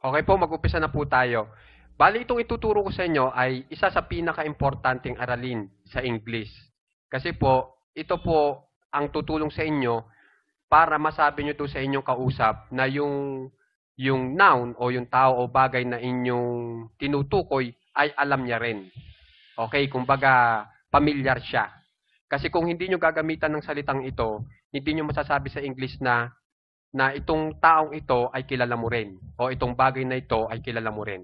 Okay po, mag-umpisa na po tayo. Bali, itong ituturo ko sa inyo ay isa sa pinaka-importanting aralin sa English. Kasi po, ito po ang tutulong sa inyo para masabi nyo to sa inyong kausap na yung, yung noun o yung tao o bagay na inyong tinutukoy ay alam niya rin. Okay, kumbaga pamilyar siya. Kasi kung hindi nyo gagamitan ng salitang ito, hindi nyo masasabi sa English na na itong taong ito ay kilala mo rin o itong bagay na ito ay kilala mo rin.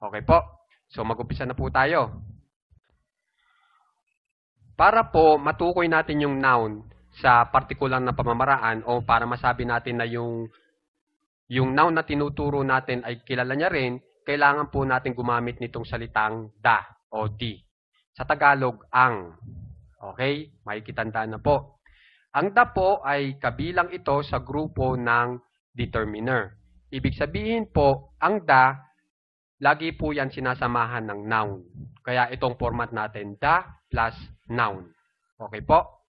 Okay po? So mag-umpisa na po tayo. Para po matukoy natin yung noun sa partikular na pamamaraan o para masabi natin na yung yung noun na tinuturo natin ay kilala niya rin, kailangan po natin gumamit nitong salitang da o di. Sa Tagalog, ang. Okay? Makikitandaan na po. Ang tapo ay kabilang ito sa grupo ng determiner. Ibig sabihin po, ang da, lagi po yan sinasamahan ng noun. Kaya itong format natin, da plus noun. Okay po?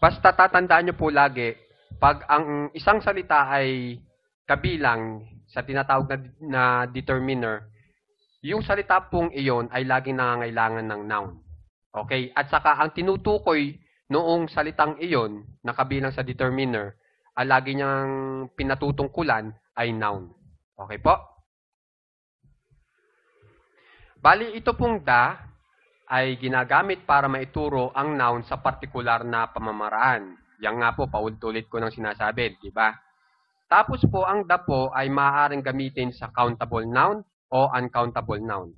Basta tatandaan nyo po lagi, pag ang isang salita ay kabilang sa tinatawag na, na determiner, yung salita pong iyon ay laging nangangailangan ng noun. Okay? At saka ang tinutukoy noong salitang iyon, nakabilang sa determiner, ang ah, lagi niyang pinatutungkulan ay noun. Okay po? Bali, ito pong da ay ginagamit para maituro ang noun sa partikular na pamamaraan. Yan nga po, paulit-ulit ko nang sinasabi, di ba? Tapos po, ang da po ay maaaring gamitin sa countable noun o uncountable noun.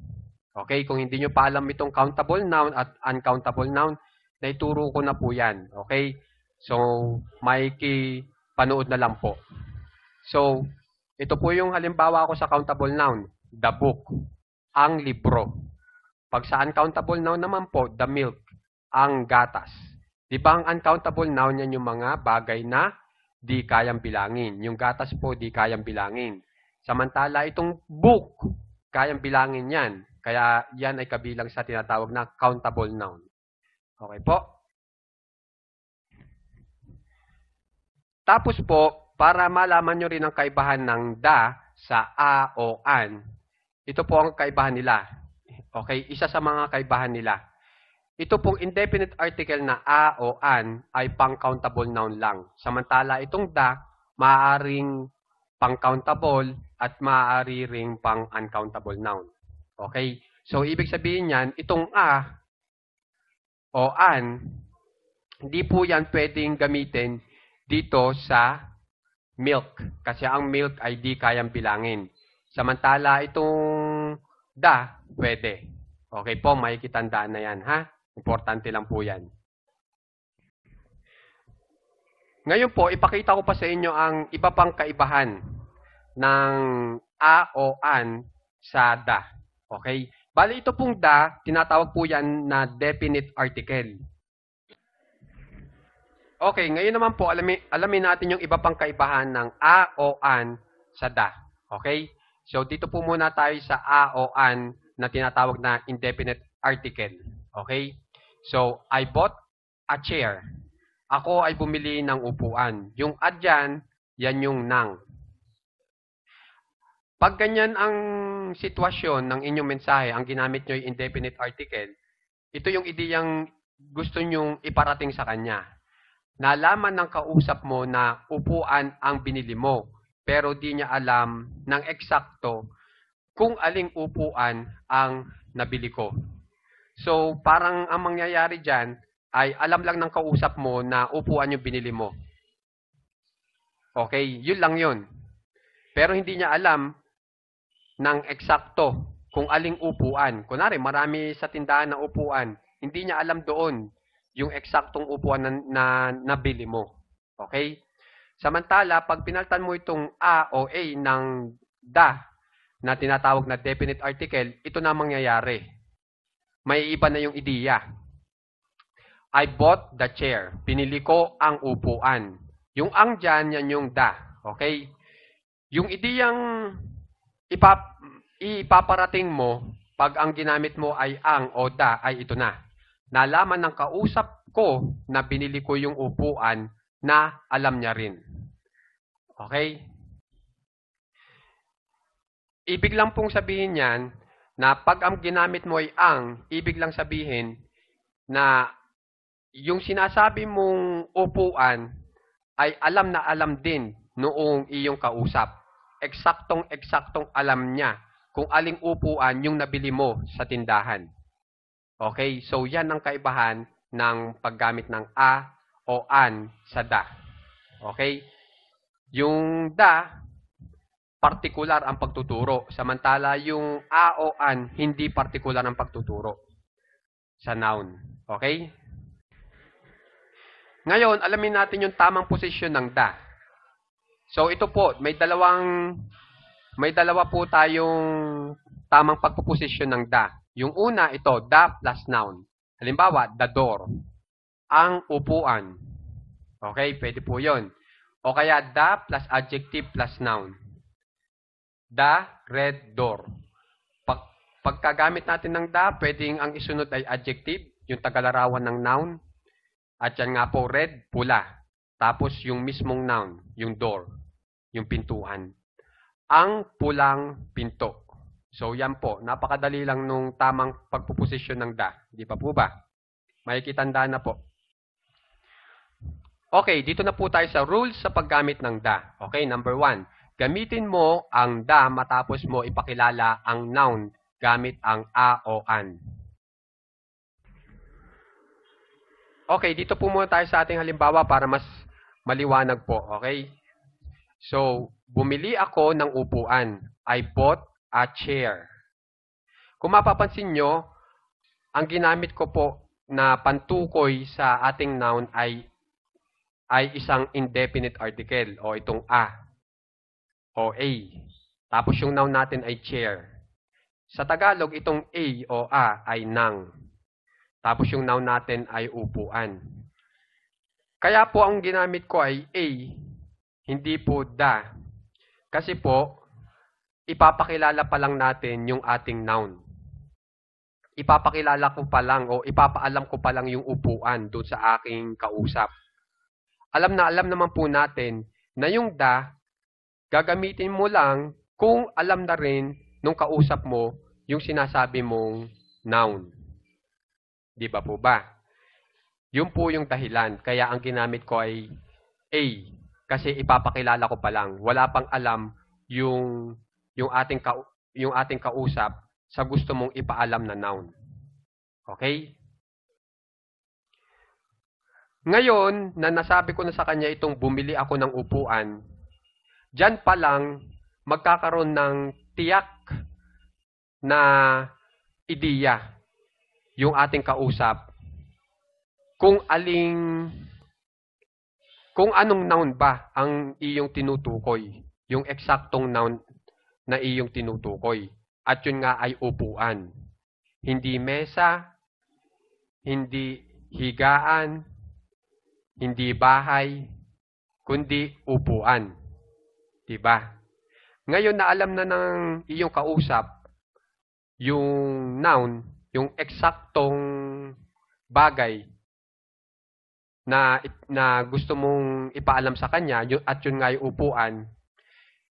Okay, kung hindi nyo pa alam itong countable noun at uncountable noun, naituro ko na po yan. Okay, so may panood na lang po. So, ito po yung halimbawa ko sa countable noun, the book, ang libro. Pag sa uncountable noun naman po, the milk, ang gatas. Di ba ang uncountable noun yan yung mga bagay na di kayang bilangin. Yung gatas po, di kayang bilangin. Samantala, itong book, kayang bilangin yan. Kaya yan ay kabilang sa tinatawag na countable noun. Okay po? Tapos po, para malaman nyo rin ang kaibahan ng da sa a o an, ito po ang kaibahan nila. Okay, isa sa mga kaibahan nila. Ito pong indefinite article na a o an ay pang-countable noun lang. Samantala itong da, maaaring pang-countable at maaari ring pang-uncountable noun. Okay? So, ibig sabihin niyan, itong a o an, hindi po yan pwedeng gamitin dito sa milk. Kasi ang milk ay di kayang bilangin. Samantala, itong da, pwede. Okay po, may kitandaan na yan, ha? Importante lang po yan. Ngayon po, ipakita ko pa sa inyo ang iba pang kaibahan ng a o an sa da. Okay? Bali, ito pong da, tinatawag po yan na definite article. Okay, ngayon naman po, alamin, alamin natin yung iba pang kaibahan ng a o an sa da. Okay? So, dito po muna tayo sa a o an na tinatawag na indefinite article. Okay? So, I bought a chair. Ako ay bumili ng upuan. Yung at dyan, yan yung nang. Pag ganyan ang sitwasyon ng inyong mensahe, ang ginamit nyo yung indefinite article, ito yung ideyang gusto nyong iparating sa kanya. Nalaman ng kausap mo na upuan ang binili mo, pero di niya alam ng eksakto kung aling upuan ang nabili ko. So, parang ang mangyayari dyan ay alam lang ng kausap mo na upuan yung binili mo. Okay, yun lang yun. Pero hindi niya alam ng eksakto kung aling upuan. Kunwari, marami sa tindahan na upuan, hindi niya alam doon yung eksaktong upuan na, na nabili mo. Okay? Samantala, pag pinaltan mo itong A o A ng da na tinatawag na definite article, ito na mangyayari. May iba na yung ideya. I bought the chair. Pinili ko ang upuan. Yung ang dyan, yan yung da. Okay? Yung ideyang ipap, ipaparating mo pag ang ginamit mo ay ang o da ay ito na. Nalaman ng kausap ko na binili ko yung upuan na alam niya rin. Okay? Ibig lang pong sabihin yan na pag ang ginamit mo ay ang, ibig lang sabihin na yung sinasabi mong upuan ay alam na alam din noong iyong kausap eksaktong-eksaktong alam niya kung aling upuan yung nabili mo sa tindahan. Okay? So, yan ang kaibahan ng paggamit ng a o an sa da. Okay? Yung da, particular ang pagtuturo. Samantala, yung a o an, hindi partikular ang pagtuturo sa noun. Okay? Ngayon, alamin natin yung tamang posisyon ng da. So ito po, may dalawang may dalawa po tayong tamang pagpuposisyon ng da. Yung una, ito, da plus noun. Halimbawa, the door. Ang upuan. Okay, pwede po yon. O kaya, da plus adjective plus noun. The red door. Pag, pagkagamit natin ng da, pwedeng ang isunod ay adjective, yung tagalarawan ng noun. At yan nga po, red, pula. Tapos yung mismong noun, yung door yung pintuan. Ang pulang pinto. So yan po, napakadali lang nung tamang pagpuposisyon ng da. Di pa po ba? Makikitanda na po. Okay, dito na po tayo sa rules sa paggamit ng da. Okay, number one. Gamitin mo ang da matapos mo ipakilala ang noun gamit ang a o an. Okay, dito po muna tayo sa ating halimbawa para mas maliwanag po. Okay? So, bumili ako ng upuan. I bought a chair. Kung mapapansin nyo, ang ginamit ko po na pantukoy sa ating noun ay ay isang indefinite article o itong a o a. Tapos yung noun natin ay chair. Sa Tagalog, itong a o a ay nang. Tapos yung noun natin ay upuan. Kaya po ang ginamit ko ay a hindi po da. Kasi po, ipapakilala pa lang natin yung ating noun. Ipapakilala ko pa lang o ipapaalam ko pa lang yung upuan doon sa aking kausap. Alam na alam naman po natin na yung da, gagamitin mo lang kung alam na rin nung kausap mo yung sinasabi mong noun. Di ba po ba? Yun po yung dahilan. Kaya ang ginamit ko ay A kasi ipapakilala ko pa lang. Wala pang alam yung yung ating ka, yung ating kausap sa gusto mong ipaalam na noun. Okay? Ngayon, na nasabi ko na sa kanya itong bumili ako ng upuan, dyan pa lang magkakaroon ng tiyak na ideya yung ating kausap kung aling kung anong noun ba ang iyong tinutukoy, yung eksaktong noun na iyong tinutukoy. At yun nga ay upuan. Hindi mesa, hindi higaan, hindi bahay, kundi upuan. 'Di ba? Ngayon na alam na ng iyong kausap yung noun, yung eksaktong bagay na, na gusto mong ipaalam sa kanya at yun nga yung upuan.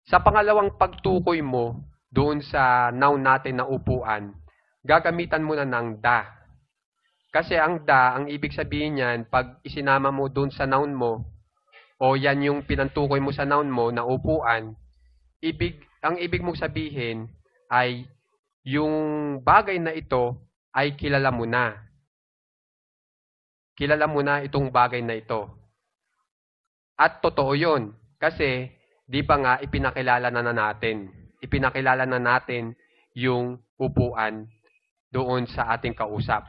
Sa pangalawang pagtukoy mo doon sa noun natin na upuan, gagamitan mo na ng da. Kasi ang da, ang ibig sabihin niyan, pag isinama mo doon sa noun mo, o yan yung pinantukoy mo sa noun mo na upuan, ibig, ang ibig mong sabihin ay yung bagay na ito ay kilala mo na kilala mo na itong bagay na ito. At totoo yun. Kasi, di pa nga ipinakilala na, na natin. Ipinakilala na natin yung upuan doon sa ating kausap.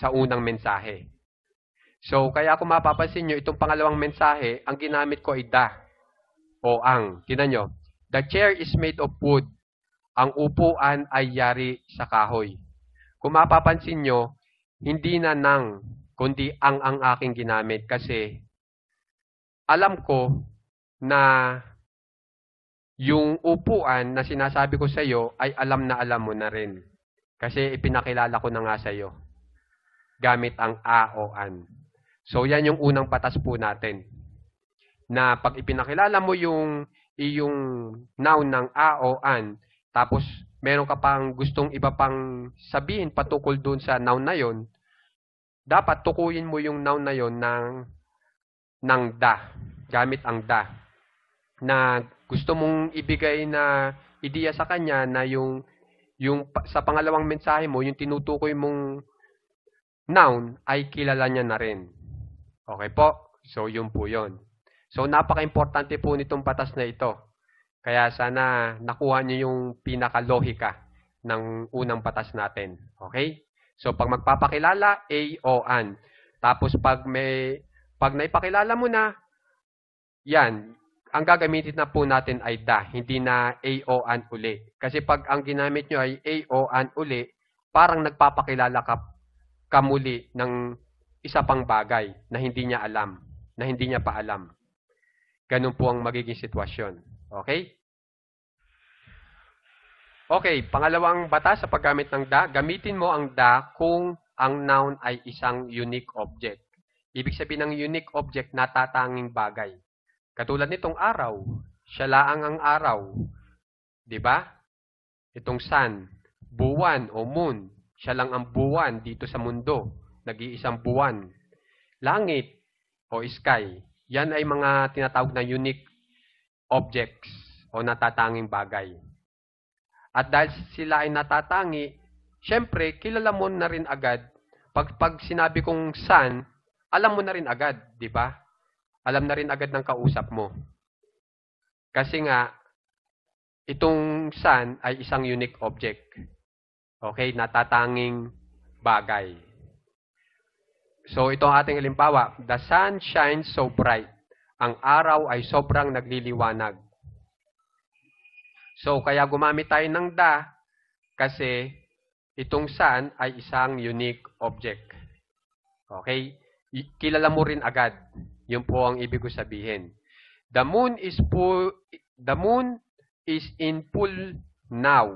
Sa unang mensahe. So, kaya kung mapapansin nyo, itong pangalawang mensahe, ang ginamit ko ay da o ang. Tinan nyo, the chair is made of wood. Ang upuan ay yari sa kahoy. Kung mapapansin nyo, hindi na nang kundi ang ang aking ginamit kasi alam ko na yung upuan na sinasabi ko sa iyo ay alam na alam mo na rin. Kasi ipinakilala ko na nga sa iyo gamit ang a o an. So yan yung unang patas po natin. Na pag ipinakilala mo yung yung noun ng a o an, tapos meron ka pang gustong iba pang sabihin patukol doon sa noun na yon, dapat tukuyin mo yung noun na yon ng, ng da, gamit ang da, na gusto mong ibigay na ideya sa kanya na yung, yung sa pangalawang mensahe mo, yung tinutukoy mong noun ay kilala niya na rin. Okay po? So, yun po yon So, napaka-importante po nitong patas na ito. Kaya sana nakuha niyo yung pinaka-lohika ng unang patas natin. Okay? So pag magpapakilala, A o an. Tapos pag may pag naipakilala mo na, yan, ang gagamitin na po natin ay da, hindi na A o an uli. Kasi pag ang ginamit nyo ay A o an uli, parang nagpapakilala ka kamuli ng isa pang bagay na hindi niya alam, na hindi niya pa alam. Ganun po ang magiging sitwasyon. Okay? Okay, pangalawang batas sa paggamit ng da, gamitin mo ang da kung ang noun ay isang unique object. Ibig sabihin ng unique object, natatanging bagay. Katulad nitong araw, siya laang ang araw. 'Di ba? Itong sun, buwan o moon, siya lang ang buwan dito sa mundo. Nag-iisang buwan. Langit o sky, yan ay mga tinatawag na unique objects o natatanging bagay. At dahil sila ay natatangi, syempre, kilala mo na rin agad. Pag, pag sinabi kong son, alam mo na rin agad, di ba? Alam na rin agad ng kausap mo. Kasi nga, itong sun ay isang unique object. Okay, natatanging bagay. So, ito ang ating halimbawa. The sun shines so bright. Ang araw ay sobrang nagliliwanag. So, kaya gumamit tayo ng da kasi itong sun ay isang unique object. Okay? Kilala mo rin agad. Yun po ang ibig ko sabihin. The moon is full the moon is in full now.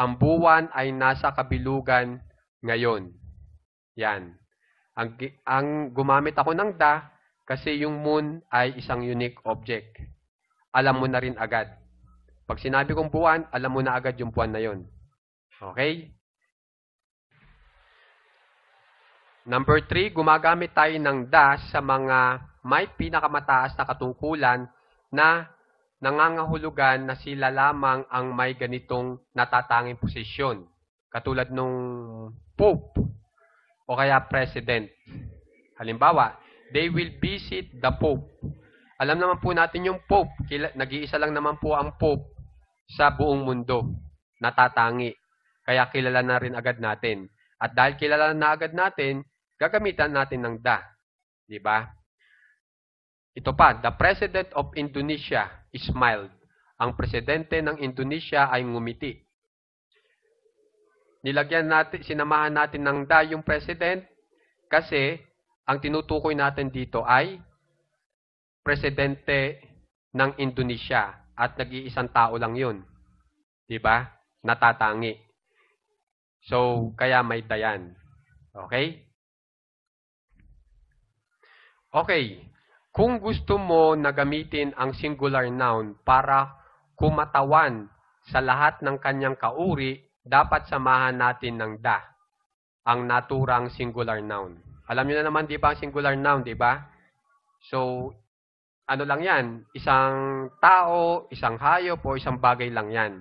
Ang buwan ay nasa kabilugan ngayon. Yan. Ang, ang gumamit ako ng da kasi yung moon ay isang unique object. Alam mo na rin agad. Pag sinabi kong buwan, alam mo na agad yung buwan na yon. Okay? Number three, gumagamit tayo ng dash sa mga may pinakamataas na katungkulan na nangangahulugan na sila lamang ang may ganitong natatanging posisyon. Katulad nung Pope o kaya President. Halimbawa, they will visit the Pope. Alam naman po natin yung Pope. Nag-iisa lang naman po ang Pope sa buong mundo. Natatangi. Kaya kilala na rin agad natin. At dahil kilala na agad natin, gagamitan natin ng da. Di ba? Ito pa, the President of Indonesia smiled. Ang presidente ng Indonesia ay ngumiti. Nilagyan natin, sinamahan natin ng da yung president kasi ang tinutukoy natin dito ay presidente ng Indonesia at nag-iisang tao lang yun. Di ba? Natatangi. So, kaya may dayan. Okay? Okay. Kung gusto mo na gamitin ang singular noun para kumatawan sa lahat ng kanyang kauri, dapat samahan natin ng da, ang naturang singular noun. Alam niyo na naman, di ba, ang singular noun, di ba? So, ano lang yan, isang tao, isang hayop o isang bagay lang yan.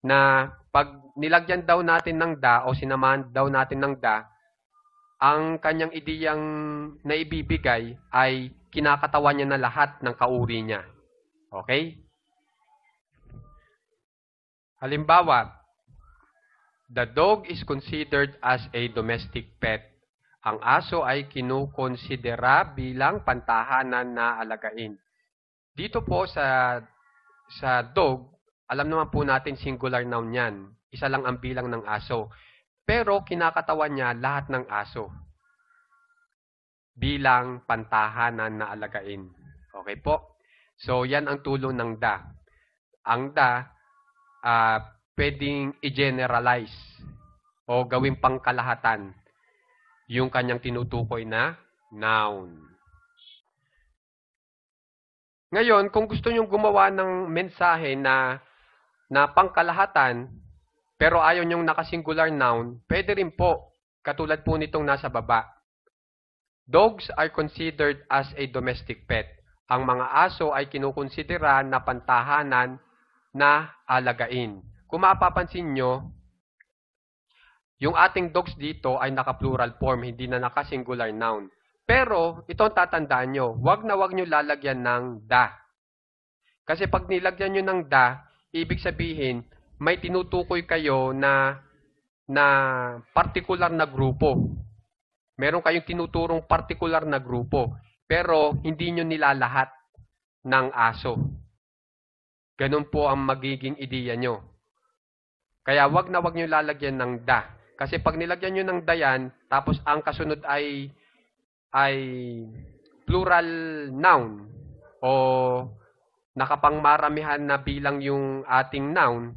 Na pag nilagyan daw natin ng da o sinamahan daw natin ng da, ang kanyang ideyang naibibigay ay kinakatawan niya na lahat ng kauri niya. Okay? Halimbawa, the dog is considered as a domestic pet ang aso ay kinukonsidera bilang pantahanan na alagain. Dito po sa sa dog, alam naman po natin singular noun yan. Isa lang ang bilang ng aso. Pero kinakatawan niya lahat ng aso bilang pantahanan na alagain. Okay po? So, yan ang tulong ng da. Ang da, uh, pwedeng i-generalize o gawing pangkalahatan yung kanyang tinutukoy na noun. Ngayon, kung gusto nyong gumawa ng mensahe na, na pangkalahatan, pero ayaw nyong nakasingular noun, pwede rin po, katulad po nitong nasa baba. Dogs are considered as a domestic pet. Ang mga aso ay kinukonsidera na pantahanan na alagain. Kung mapapansin nyo, yung ating dogs dito ay naka-plural form, hindi na naka-singular noun. Pero, ito ang tatandaan nyo, wag na wag nyo lalagyan ng da. Kasi pag nilagyan nyo ng da, ibig sabihin, may tinutukoy kayo na, na particular na grupo. Meron kayong tinuturong particular na grupo. Pero, hindi nyo nilalahat ng aso. Ganun po ang magiging ideya nyo. Kaya wag na wag nyo lalagyan ng da. Kasi pag nilagyan nyo ng dayan, tapos ang kasunod ay ay plural noun o nakapangmaramihan na bilang yung ating noun,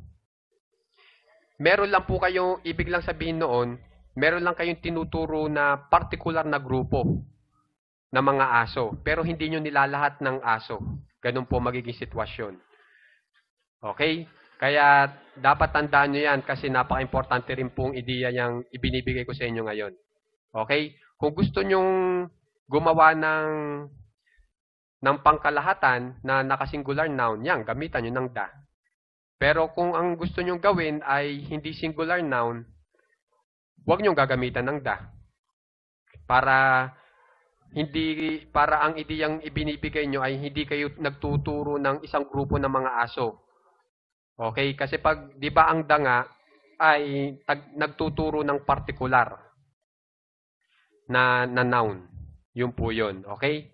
meron lang po kayong, ibig lang sabihin noon, meron lang kayong tinuturo na particular na grupo ng mga aso, pero hindi nyo nilalahat ng aso. Ganun po magiging sitwasyon. Okay? Kaya dapat tandaan nyo yan kasi napaka-importante rin pong ideya niyang ibinibigay ko sa inyo ngayon. Okay? Kung gusto nyong gumawa ng ng pangkalahatan na nakasingular noun, yan, gamitan nyo ng da. Pero kung ang gusto nyong gawin ay hindi singular noun, huwag nyong gagamitan ng da. Para hindi para ang ideyang ibinibigay nyo ay hindi kayo nagtuturo ng isang grupo ng mga aso Okay? Kasi pag, di ba ang danga ay tag, nagtuturo ng particular na, na noun. Yun po yun. Okay?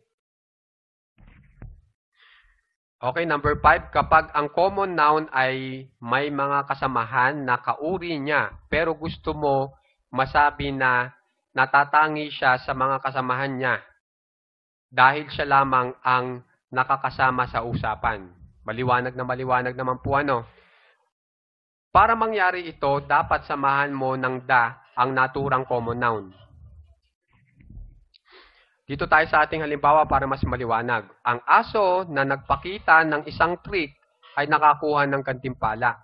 Okay, number 5, kapag ang common noun ay may mga kasamahan na kauri niya, pero gusto mo masabi na natatangi siya sa mga kasamahan niya dahil siya lamang ang nakakasama sa usapan. Maliwanag na maliwanag naman po ano. Para mangyari ito, dapat samahan mo ng da ang naturang common noun. Dito tayo sa ating halimbawa para mas maliwanag. Ang aso na nagpakita ng isang trick ay nakakuha ng kantimpala.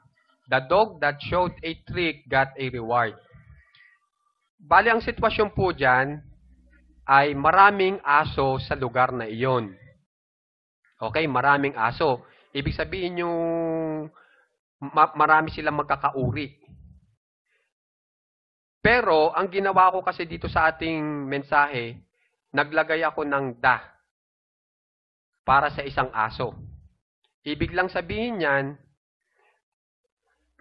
The dog that showed a trick got a reward. Bali, ang sitwasyon po dyan ay maraming aso sa lugar na iyon. Okay, maraming aso. Ibig sabihin yung ma- marami silang magkakauri. Pero ang ginawa ko kasi dito sa ating mensahe, naglagay ako ng da para sa isang aso. Ibig lang sabihin niyan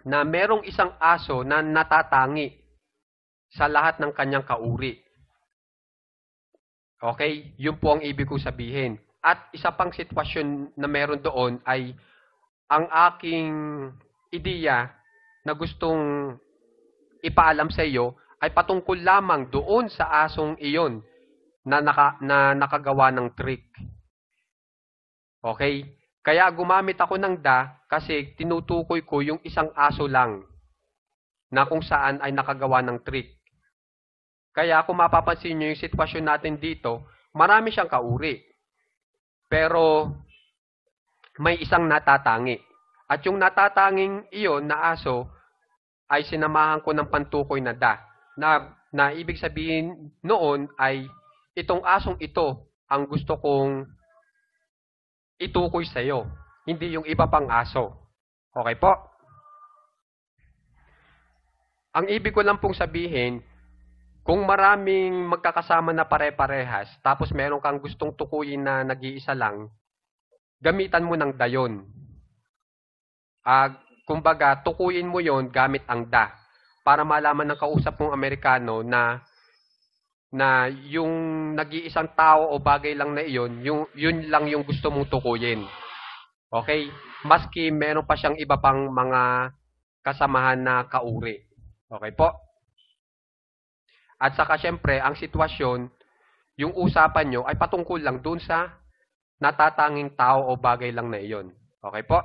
na merong isang aso na natatangi sa lahat ng kanyang kauri. Okay? Yun po ang ibig ko sabihin. At isa pang sitwasyon na meron doon ay ang aking ideya na gustong ipaalam sa iyo ay patungkol lamang doon sa asong iyon na, naka, na nakagawa ng trick. Okay? Kaya gumamit ako ng da kasi tinutukoy ko yung isang aso lang na kung saan ay nakagawa ng trick. Kaya kung mapapansin nyo yung sitwasyon natin dito, marami siyang kauri. Pero may isang natatangi. At yung natatanging iyon na aso ay sinamahan ko ng pantukoy na da. Na, na ibig sabihin noon ay itong asong ito ang gusto kong itukoy sa iyo. Hindi yung iba pang aso. Okay po? Ang ibig ko lang pong sabihin, kung maraming magkakasama na pare-parehas, tapos meron kang gustong tukuyin na nag-iisa lang, gamitan mo ng dayon uh, kumbaga, tukuyin mo yon gamit ang da para malaman ng kausap mong Amerikano na na yung nag-iisang tao o bagay lang na iyon, yung, yun lang yung gusto mong tukuyin. Okay? Maski meron pa siyang iba pang mga kasamahan na kauri. Okay po? At saka syempre, ang sitwasyon, yung usapan nyo ay patungkol lang dun sa natatanging tao o bagay lang na iyon. Okay po?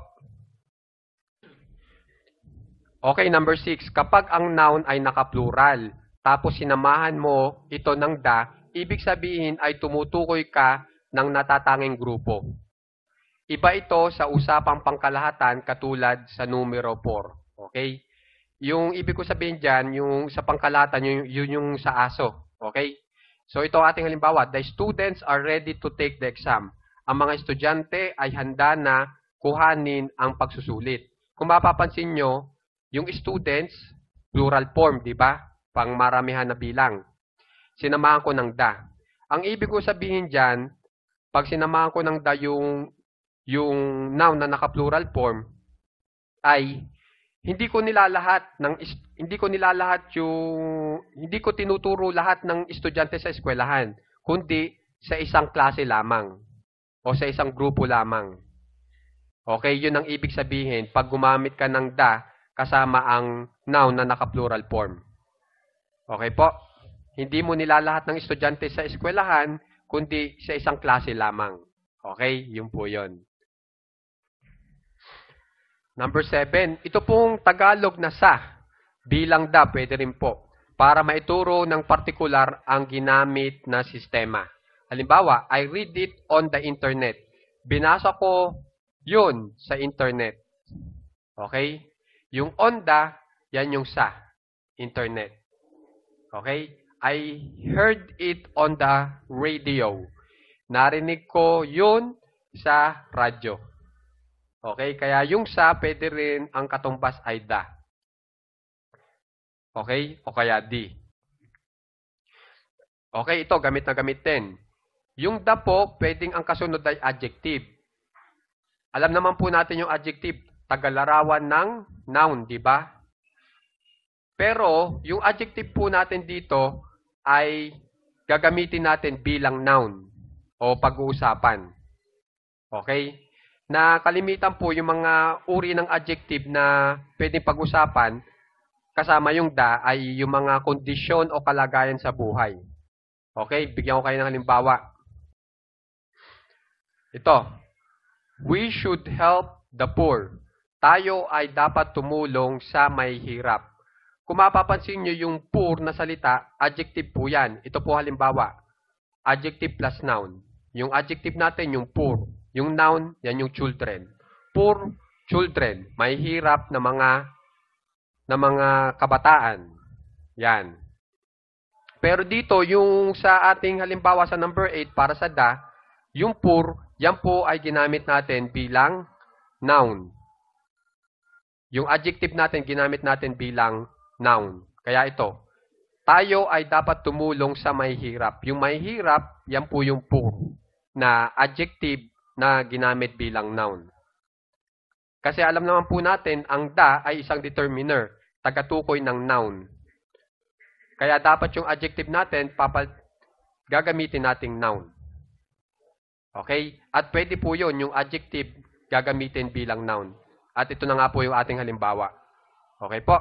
Okay, number 6. Kapag ang noun ay naka-plural, tapos sinamahan mo ito ng da, ibig sabihin ay tumutukoy ka ng natatanging grupo. Iba ito sa usapang pangkalahatan katulad sa numero 4. Okay? Yung ibig ko sabihin dyan, yung sa pangkalahatan, yun, yun yung sa aso. Okay? So ito ating halimbawa, the students are ready to take the exam. Ang mga estudyante ay handa na kuhanin ang pagsusulit. Kung mapapansin nyo, yung students, plural form, di ba? Pang maramihan na bilang. Sinamahan ko ng da. Ang ibig ko sabihin dyan, pag sinamahan ko ng da yung, yung noun na naka-plural form, ay hindi ko nilalahat ng hindi ko nilalahat yung hindi ko tinuturo lahat ng estudyante sa eskwelahan kundi sa isang klase lamang o sa isang grupo lamang. Okay, yun ang ibig sabihin pag gumamit ka ng da kasama ang noun na naka-plural form. Okay po? Hindi mo nilalahat ng estudyante sa eskwelahan, kundi sa isang klase lamang. Okay? Yun po yun. Number seven, ito pong Tagalog na sa bilang da, pwede rin po, para maituro ng partikular ang ginamit na sistema. Halimbawa, I read it on the internet. Binasa ko yun sa internet. Okay? Yung onda, yan yung sa internet. Okay? I heard it on the radio. Narinig ko yun sa radyo. Okay? Kaya yung sa, pwede rin ang katumbas ay da. Okay? O kaya di. Okay, ito, gamit na gamit din. Yung da po, pwedeng ang kasunod ay adjective. Alam naman po natin yung adjective tagalarawan ng noun, di ba? Pero yung adjective po natin dito ay gagamitin natin bilang noun o pag-uusapan. Okay? Na kalimitan po yung mga uri ng adjective na pwedeng pag-usapan kasama yung da ay yung mga kondisyon o kalagayan sa buhay. Okay, bigyan ko kayo ng halimbawa. Ito. We should help the poor. Tayo ay dapat tumulong sa may hirap. Kung mapapansin nyo yung poor na salita, adjective po yan. Ito po halimbawa, adjective plus noun. Yung adjective natin, yung poor. Yung noun, yan yung children. Poor children, may hirap na mga na mga kabataan. Yan. Pero dito, yung sa ating halimbawa sa number 8 para sa da, yung poor, yan po ay ginamit natin bilang noun. Yung adjective natin, ginamit natin bilang noun. Kaya ito, tayo ay dapat tumulong sa may hirap. Yung may hirap, yan po yung poor na adjective na ginamit bilang noun. Kasi alam naman po natin, ang da ay isang determiner, tagatukoy ng noun. Kaya dapat yung adjective natin, papal gagamitin nating noun. Okay? At pwede po yon yung adjective gagamitin bilang noun. At ito na nga po yung ating halimbawa. Okay po?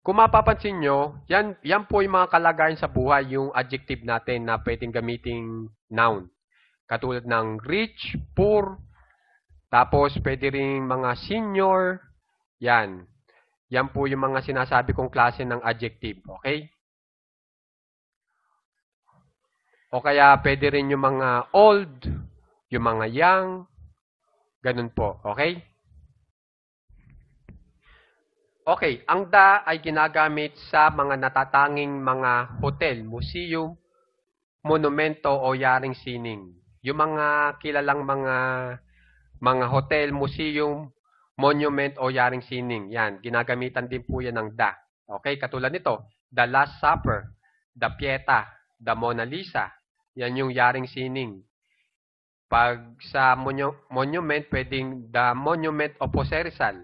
Kung mapapansin nyo, yan, yan po yung mga kalagayan sa buhay, yung adjective natin na pwedeng gamitin noun. Katulad ng rich, poor, tapos pwede rin mga senior, yan. Yan po yung mga sinasabi kong klase ng adjective, okay? O kaya pwede rin yung mga old, yung mga young, Ganun po, okay? Okay, ang da ay ginagamit sa mga natatanging mga hotel, museum, monumento o yaring sining. Yung mga kilalang mga mga hotel, museum, monument o yaring sining. Yan, ginagamitan din po yan ng da. Okay, katulad nito, The Last Supper, The Pieta, The Mona Lisa. Yan yung yaring sining. Pag sa monu- monument, pwedeng the monument of Jose Rizal.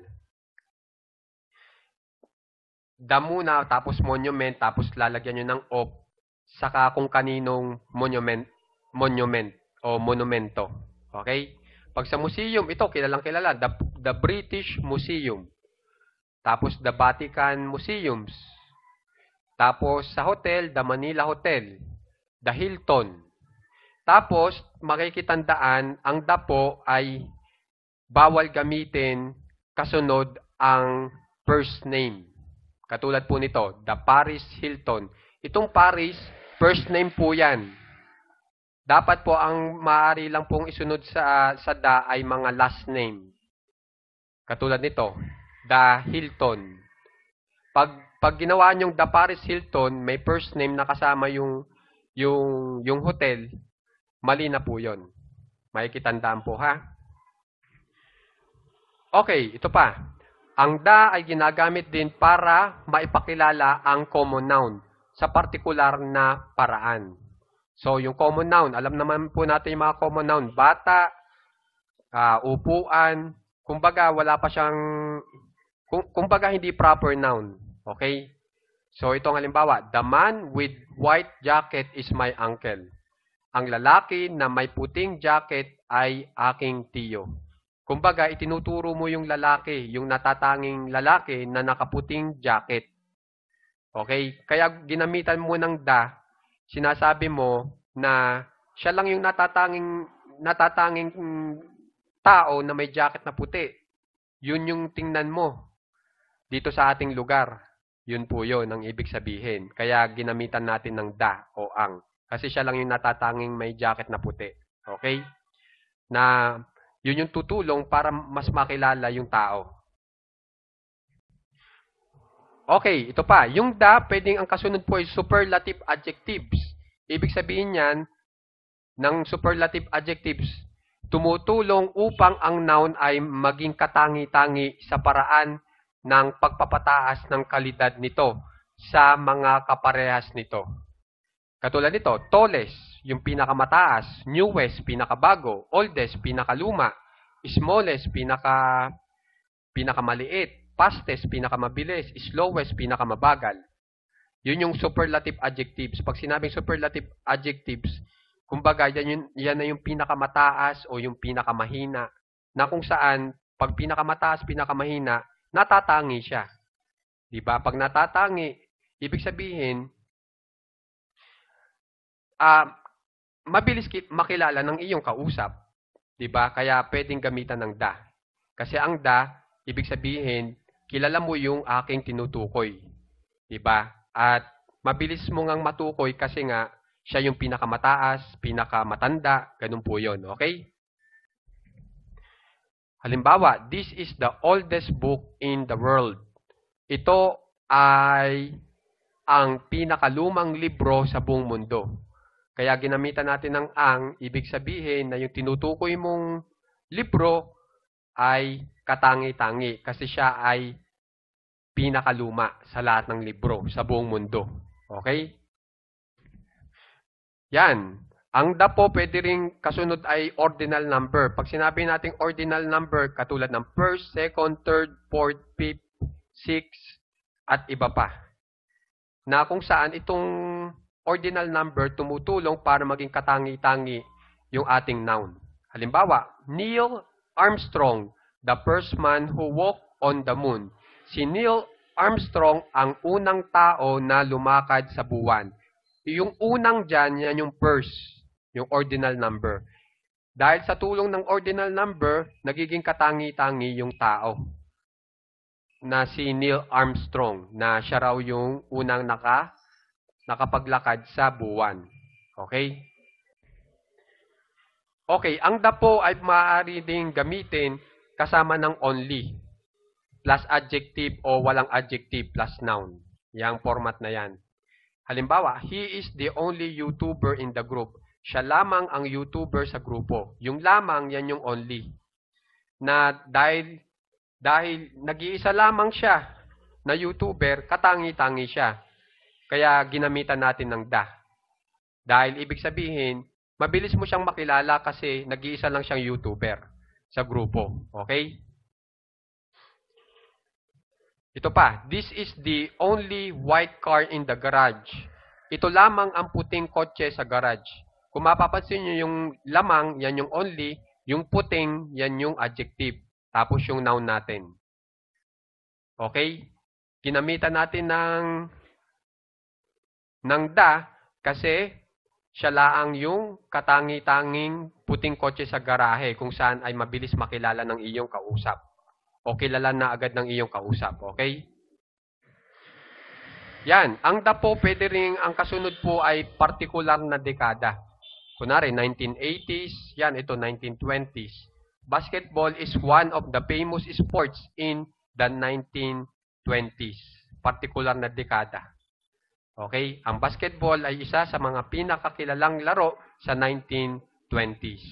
The muna, tapos monument, tapos lalagyan nyo ng of, saka kung kaninong monument, monument o monumento. Okay? Pag sa museum, ito, kilalang kilala, the, the British Museum. Tapos the Vatican Museums. Tapos sa hotel, the Manila Hotel, the Hilton, tapos, makikitandaan, ang dapo ay bawal gamitin kasunod ang first name. Katulad po nito, the Paris Hilton. Itong Paris, first name po yan. Dapat po ang maaari lang pong isunod sa, sa da ay mga last name. Katulad nito, the Hilton. Pag, pag ginawa niyong the Paris Hilton, may first name na kasama yung, yung, yung hotel, Mali na po yun. Makikitandaan po ha. Okay, ito pa. Ang da ay ginagamit din para maipakilala ang common noun sa partikular na paraan. So, yung common noun, alam naman po natin yung mga common noun. Bata, uh, upuan, kumbaga wala pa siyang, kumbaga hindi proper noun. Okay? So, itong halimbawa, the man with white jacket is my uncle ang lalaki na may puting jacket ay aking tiyo. Kumbaga, itinuturo mo yung lalaki, yung natatanging lalaki na nakaputing jacket. Okay? Kaya ginamitan mo ng da, sinasabi mo na siya lang yung natatanging, natatanging mm, tao na may jacket na puti. Yun yung tingnan mo dito sa ating lugar. Yun po yun ang ibig sabihin. Kaya ginamitan natin ng da o ang. Kasi siya lang yung natatanging may jacket na puti. Okay? Na yun yung tutulong para mas makilala yung tao. Okay, ito pa. Yung da, pwedeng ang kasunod po ay superlative adjectives. Ibig sabihin niyan, ng superlative adjectives, tumutulong upang ang noun ay maging katangi-tangi sa paraan ng pagpapataas ng kalidad nito sa mga kaparehas nito. Katulad nito, tallest, yung pinakamataas, newest, pinakabago, oldest, pinakaluma, smallest, pinaka pinakamaliit, fastest, pinakamabilis, slowest, pinakamabagal. Yun yung superlative adjectives. Pag sinabing superlative adjectives, kumbaga yan, yun, yan na yung pinakamataas o yung pinakamahina na kung saan pag pinakamataas, pinakamahina, natatangi siya. 'Di ba? Pag natatangi, ibig sabihin uh, mabilis makilala ng iyong kausap. 'Di ba? Kaya pwedeng gamitan ng da. Kasi ang da, ibig sabihin, kilala mo yung aking tinutukoy. 'Di ba? At mabilis mo ngang matukoy kasi nga siya yung pinakamataas, pinakamatanda, ganun po 'yon, okay? Halimbawa, this is the oldest book in the world. Ito ay ang pinakalumang libro sa buong mundo. Kaya ginamitan natin ng ang, ibig sabihin na yung tinutukoy mong libro ay katangi-tangi kasi siya ay pinakaluma sa lahat ng libro sa buong mundo. Okay? Yan. Ang dapo pwede rin kasunod ay ordinal number. Pag sinabi nating ordinal number, katulad ng first, second, third, fourth, fifth, sixth, at iba pa. Na kung saan itong ordinal number tumutulong para maging katangi-tangi yung ating noun. Halimbawa, Neil Armstrong, the first man who walked on the moon. Si Neil Armstrong ang unang tao na lumakad sa buwan. Yung unang dyan, yan yung first, yung ordinal number. Dahil sa tulong ng ordinal number, nagiging katangi-tangi yung tao na si Neil Armstrong na siya raw yung unang naka nakapaglakad sa buwan. Okay? Okay, ang the po ay maaari ding gamitin kasama ng only plus adjective o walang adjective plus noun. Yang format na yan. Halimbawa, he is the only YouTuber in the group. Siya lamang ang YouTuber sa grupo. Yung lamang, yan yung only. Na dahil, dahil nag-iisa lamang siya na YouTuber, katangi-tangi siya. Kaya ginamitan natin ng da. Dahil ibig sabihin, mabilis mo siyang makilala kasi nag-iisa lang siyang YouTuber sa grupo. Okay? Ito pa, this is the only white car in the garage. Ito lamang ang puting kotse sa garage. Kung mapapansin nyo yung lamang, yan yung only. Yung puting, yan yung adjective. Tapos yung noun natin. Okay? Ginamitan natin ng ng da kasi siya laang yung katangi-tanging puting kotse sa garahe kung saan ay mabilis makilala ng iyong kausap. O kilala na agad ng iyong kausap. Okay? Yan. Ang da po, pwede rin ang kasunod po ay particular na dekada. Kunwari, 1980s. Yan, ito 1920s. Basketball is one of the famous sports in the 1920s. Particular na dekada. Okay? Ang basketball ay isa sa mga pinakakilalang laro sa 1920s.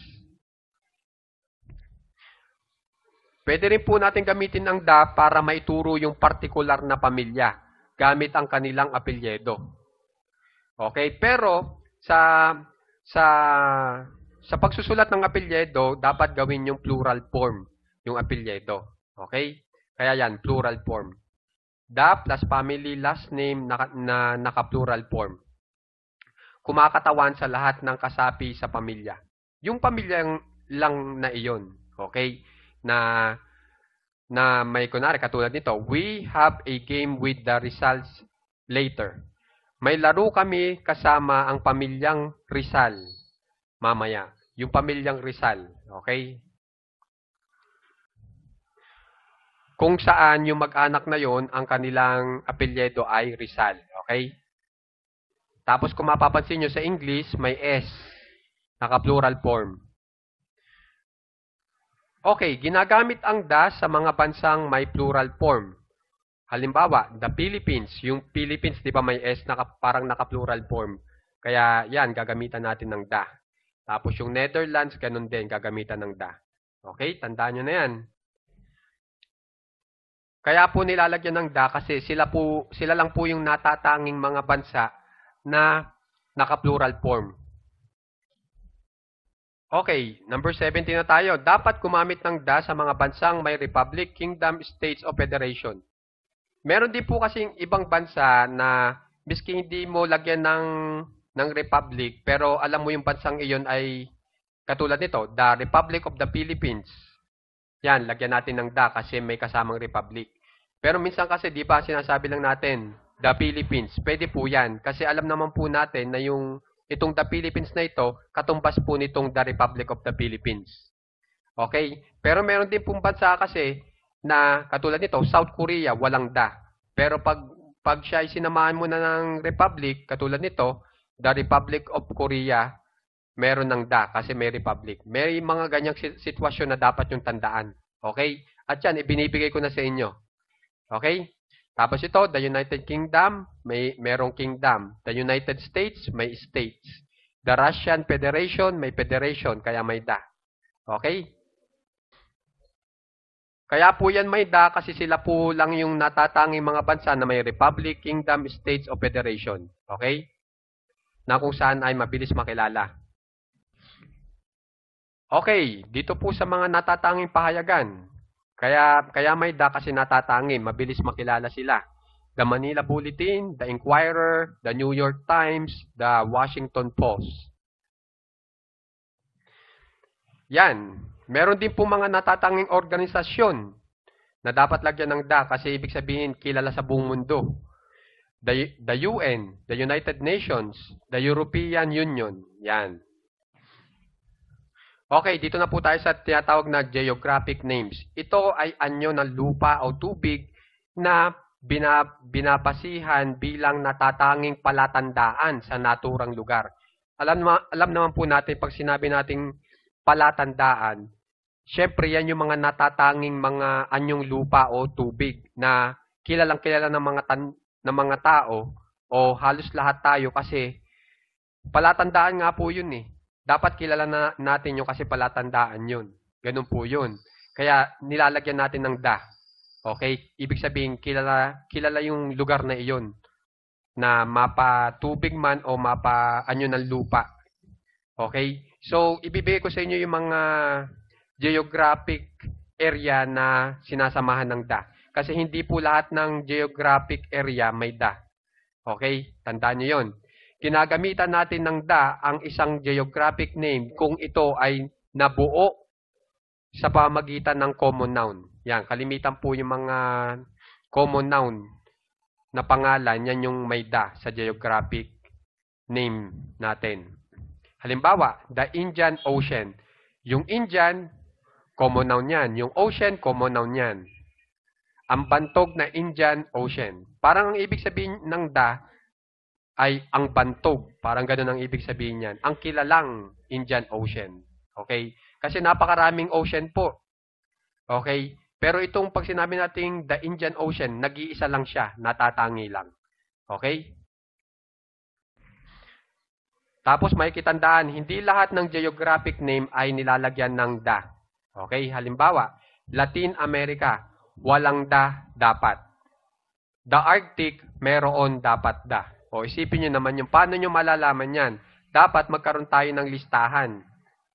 Pwede rin po natin gamitin ang da para maituro yung particular na pamilya gamit ang kanilang apelyedo. Okay, pero sa sa sa pagsusulat ng apelyedo, dapat gawin yung plural form, yung apelyedo. Okay? Kaya yan, plural form the plus family last name na, na naka-plural form. Kumakatawan sa lahat ng kasapi sa pamilya. Yung pamilya lang na iyon, okay? Na na may kunari katulad nito, we have a game with the results later. May laro kami kasama ang pamilyang Rizal mamaya. Yung pamilyang Rizal, okay? kung saan yung mag-anak na yon ang kanilang apelyido ay Rizal. Okay? Tapos kung mapapansin nyo sa English, may S. Naka-plural form. Okay, ginagamit ang das sa mga bansang may plural form. Halimbawa, the Philippines. Yung Philippines, di ba may S, naka, parang naka-plural form. Kaya yan, gagamitan natin ng da. Tapos yung Netherlands, ganun din, gagamitan ng da. Okay, tandaan nyo na yan. Kaya po nilalagyan ng da kasi sila po sila lang po yung natatanging mga bansa na naka-plural form. Okay, number 17 na tayo. Dapat gumamit ng da sa mga bansang may republic, kingdom, states, o federation. Meron din po kasi ibang bansa na miski hindi mo lagyan ng ng republic, pero alam mo yung bansang iyon ay katulad nito, the Republic of the Philippines, yan, lagyan natin ng da kasi may kasamang republic. Pero minsan kasi, di ba, sinasabi lang natin, the Philippines. Pwede po yan. Kasi alam naman po natin na yung itong the Philippines na ito, katumbas po nitong the Republic of the Philippines. Okay? Pero meron din pong bansa kasi na katulad nito, South Korea, walang da. Pero pag, pag siya ay sinamahan mo na ng Republic, katulad nito, the Republic of Korea, meron ng da kasi may republic. May mga ganyang sitwasyon na dapat yung tandaan. Okay? At yan, ibinibigay ko na sa inyo. Okay? Tapos ito, the United Kingdom, may merong kingdom. The United States, may states. The Russian Federation, may federation, kaya may da. Okay? Kaya po yan may da kasi sila po lang yung natatanging mga bansa na may republic, kingdom, states, o federation. Okay? Na kung saan ay mabilis makilala. Okay, dito po sa mga natatanging pahayagan. Kaya, kaya may da kasi natatangi, mabilis makilala sila. The Manila Bulletin, The Inquirer, The New York Times, The Washington Post. Yan. Meron din po mga natatanging organisasyon na dapat lagyan ng da kasi ibig sabihin kilala sa buong mundo. The, the UN, the United Nations, the European Union. Yan. Okay, dito na po tayo sa tinatawag na geographic names. Ito ay anyo ng lupa o tubig na bina, binabasihan bilang natatanging palatandaan sa naturang lugar. Alam, alam naman po natin pag sinabi nating palatandaan, syempre yan yung mga natatanging mga anyong lupa o tubig na kilalang kilala ng mga tan, ng mga tao o halos lahat tayo kasi palatandaan nga po yun eh dapat kilala na natin yun kasi palatandaan yun. Ganun po yun. Kaya nilalagyan natin ng da. Okay? Ibig sabihin, kilala, kilala yung lugar na iyon na mapa tubig man o mapa anyo ng lupa. Okay? So, ibibigay ko sa inyo yung mga geographic area na sinasamahan ng da. Kasi hindi po lahat ng geographic area may da. Okay? Tandaan nyo yon ginagamitan natin ng da ang isang geographic name kung ito ay nabuo sa pamagitan ng common noun. Yan, kalimitan po yung mga common noun na pangalan, yan yung may da sa geographic name natin. Halimbawa, the Indian Ocean. Yung Indian, common noun yan. Yung ocean, common noun yan. Ang bantog na Indian Ocean. Parang ang ibig sabihin ng da, ay ang bantog. Parang ganun ang ibig sabihin niyan. Ang kilalang Indian Ocean. Okay? Kasi napakaraming ocean po. Okay? Pero itong pag sinabi nating the Indian Ocean, nag-iisa lang siya, natatangi lang. Okay? Tapos may kitandaan, hindi lahat ng geographic name ay nilalagyan ng da. Okay? Halimbawa, Latin America, walang da dapat. The Arctic, meron dapat da. O isipin nyo naman yung paano nyo malalaman yan. Dapat magkaroon tayo ng listahan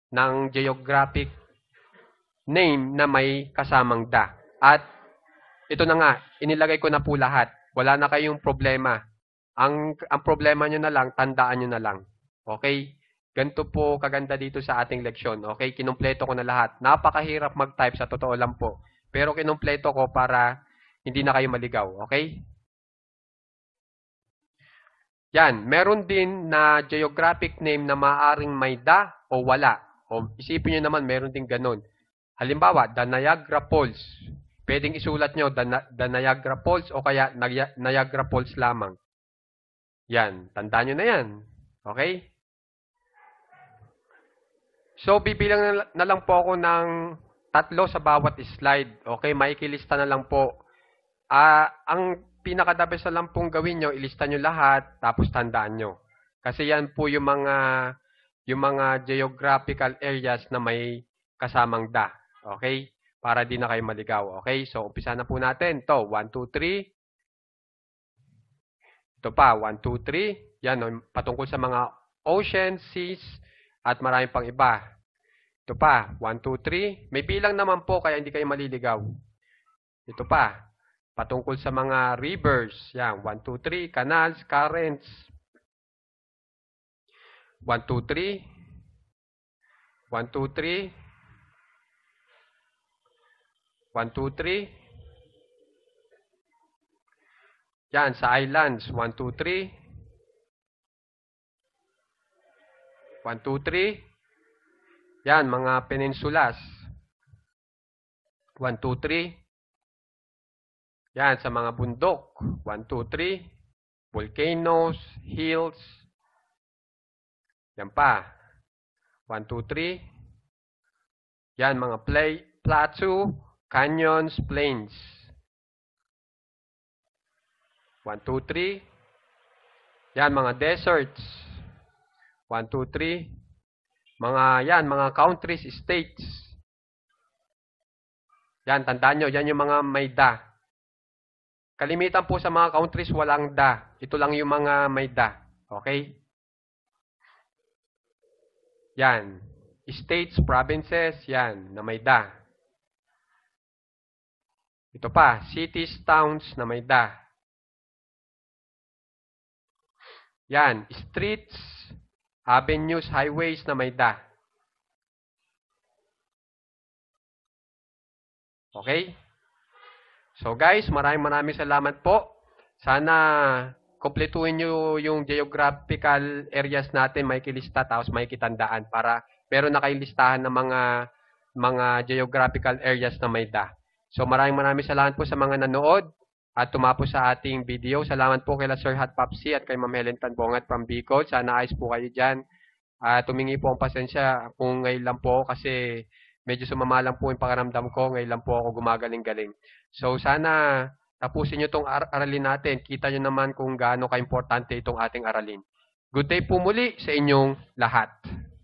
ng geographic name na may kasamang da. At ito na nga, inilagay ko na po lahat. Wala na kayong problema. Ang, ang problema nyo na lang, tandaan nyo na lang. Okay? Ganto po kaganda dito sa ating leksyon. Okay, kinumpleto ko na lahat. Napakahirap mag-type sa totoo lang po. Pero kinumpleto ko para hindi na kayo maligaw. Okay? Yan, meron din na geographic name na maaring may da o wala. O isipin nyo naman, meron din ganun. Halimbawa, the Niagara Falls. Pwedeng isulat nyo the, the Niagara Falls o kaya Niagara Falls lamang. Yan, tandaan nyo na yan. Okay? So, bibilang na lang po ako ng tatlo sa bawat slide. Okay, maikilista na lang po. Uh, ang pinaka-the best na lang pong gawin nyo, ilista nyo lahat, tapos tandaan nyo. Kasi yan po yung mga, yung mga geographical areas na may kasamang da. Okay? Para di na kayo maligaw. Okay? So, umpisa na po natin. to 1, 2, 3. Ito pa, 1, 2, 3. Yan, oh, patungkol sa mga ocean, seas, at maraming pang iba. Ito pa, 1, 2, 3. May bilang naman po kaya hindi kayo maliligaw. Ito pa, patungkol sa mga rivers. Yan, 1, 2, 3, canals, currents. 1, 2, 3. 1, 2, 3. 1, 2, 3. Yan, sa islands. 1, 2, 3. 1, 2, 3. Yan, mga peninsulas. 1, 2, 3. Yan, sa mga bundok. 1, 2, 3. Volcanoes, hills. Yan pa. 1, 2, 3. Yan, mga play, plateau, canyons, plains. 1, 2, 3. Yan, mga deserts. 1, 2, 3. Mga, yan, mga countries, states. Yan, tandaan nyo, yan yung mga may da. Kalimitan po sa mga countries, walang da. Ito lang yung mga may da. Okay? Yan. States, provinces, yan, na may da. Ito pa, cities, towns, na may da. Yan, streets, avenues, highways, na may da. Okay? So guys, maraming maraming salamat po. Sana kompletuhin nyo yung geographical areas natin, may kilista tapos may kitandaan para meron na kayong listahan ng mga mga geographical areas na may da. So maraming maraming salamat po sa mga nanood at tumapo sa ating video. Salamat po kay Sir Hot Popsy at kay Ma'am Helen Tanbongat from Bicol. Sana ayos po kayo dyan. Uh, tumingi po ang pasensya kung ngayon lang po kasi medyo sumama lang po yung pakaramdam ko. Ngayon lang po ako gumagaling-galing. So sana tapusin nyo itong ar- aralin natin. Kita nyo naman kung gaano ka-importante itong ating aralin. Good day po muli sa inyong lahat.